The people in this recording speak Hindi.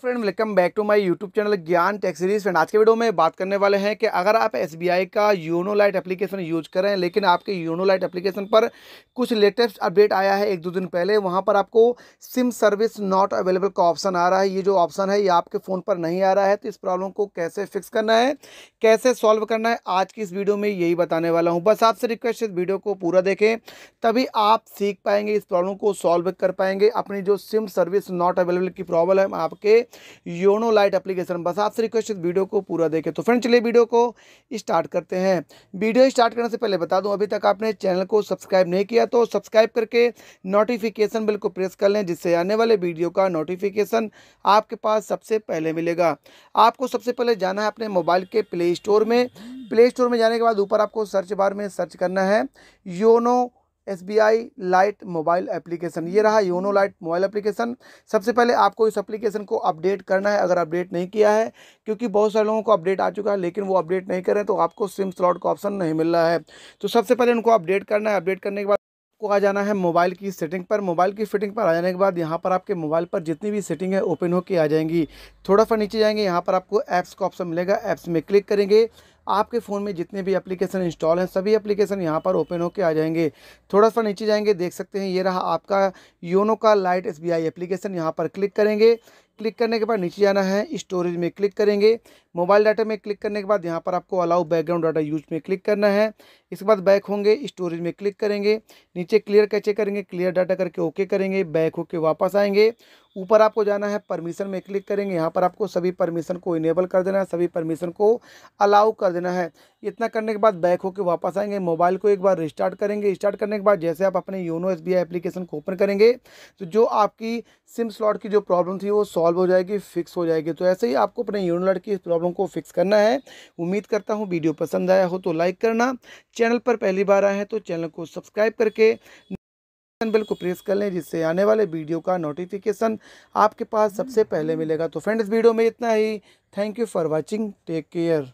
friend welcome back to my YouTube channel Gyan tech series friend आज के वीडियो में बात करने वाले हैं कि अगर आप एसबीआई का यूनो लाइट एप्लीकेशन यूज करें लेकिन आपके यूनो लाइट एप्लीकेशन पर कुछ लेटेस्ट अपडेट आया है एक दो दिन पहले वहां पर आपको सिम सर्विस नॉट अवेलेबल का ऑप्शन आ रहा है ये जो ऑप्शन है ये आपके फ़ोन पर नहीं आ रहा है तो इस प्रॉब्लम को कैसे फिक्स करना है कैसे सॉल्व करना है आज की इस वीडियो में यही बताने वाला हूँ बस आपसे रिक्वेस्ट इस वीडियो को पूरा देखें तभी आप सीख पाएंगे इस प्रॉब्लम को सॉल्व कर पाएंगे अपनी जो सिम सर्विस नॉट अवेलेबल की प्रॉब्लम आपके योनो लाइट एप्लीकेशन बस आपसे रिक्वेस्ट इस वीडियो को पूरा देखें तो फ्रेंड चलिए वीडियो को स्टार्ट करते हैं वीडियो स्टार्ट करने से पहले बता दूँ अभी तक आपने चैनल को सब्सक्राइब नहीं किया तो सब्सक्राइब करके नोटिफिकेशन बिल को प्रेस कर लें जिससे आने वाले वीडियो का नोटिफिकेशन आपके पास सबसे पहले मिलेगा आपको सबसे पहले जाना है अपने मोबाइल के प्ले स्टोर में प्ले स्टोर में जाने के बाद ऊपर आपको सर्च बार में सर्च करना है YONO S B I lite mobile application ये रहा योनो लाइट मोबाइल एप्लीकेशन सबसे पहले आपको इस एप्लीकेशन को अपडेट करना है अगर अपडेट नहीं किया है क्योंकि बहुत सारे लोगों को अपडेट आ चुका है लेकिन वो अपडेट नहीं करें तो आपको सिम स्लॉट का ऑप्शन नहीं मिल रहा है तो सबसे पहले उनको अपडेट करना है अपडेट करने के बाद आपको आ जाना है मोबाइल की सेटिंग पर मोबाइल की फिटिंग पर आ जाने के बाद यहाँ पर आपके मोबाइल पर जितनी भी सेटिंग है ओपन होकर आ जाएंगी थोड़ा सा नीचे जाएंगे यहाँ पर आपको ऐप्स का ऑप्शन मिलेगा ऐप्स में क्लिक करेंगे आपके फ़ोन में जितने भी एप्लीकेशन इंस्टॉल हैं सभी एप्लीकेशन यहाँ पर ओपन होकर आ जाएंगे थोड़ा सा नीचे जाएंगे देख सकते हैं ये रहा आपका योनो का लाइट एस बी एप्लीकेशन यहाँ पर क्लिक करेंगे क्लिक करने के बाद नीचे जाना है स्टोरेज में क्लिक करेंगे मोबाइल डाटा में क्लिक करने के बाद यहाँ पर आपको अलाउ बैकग्राउंड डाटा यूज में क्लिक करना है इसके बाद बैक होंगे स्टोरेज में क्लिक करेंगे नीचे क्लियर कैचे करेंगे क्लियर डाटा करके ओके करेंगे बैक होके वापस आएंगे ऊपर आपको जाना है परमिशन में क्लिक करेंगे यहाँ पर आपको सभी परमिशन को इनेबल कर देना है सभी परमिशन को अलाउ कर देना है इतना करने के बाद बैक होकर वापस आएंगे मोबाइल को एक बार रिस्टार्ट करेंगे स्टार्ट करने के बाद जैसे आप अपने योनो एस एप्लीकेशन को ओपन करेंगे तो जो आपकी सिम स्लॉट की जो प्रॉब्लम थी वो सॉल्व हो जाएगी फिक्स हो जाएगी तो ऐसे ही आपको अपने योनो लॉट की प्रॉब्लम को फिक्स करना है उम्मीद करता हूँ वीडियो पसंद आया हो तो लाइक करना चैनल पर पहली बार आए हैं तो चैनल को सब्सक्राइब करके बेल को प्रेस कर लें जिससे आने वाले वीडियो का नोटिफिकेशन आपके पास सबसे पहले मिलेगा तो फ्रेंड्स वीडियो में इतना ही thank you for watching take care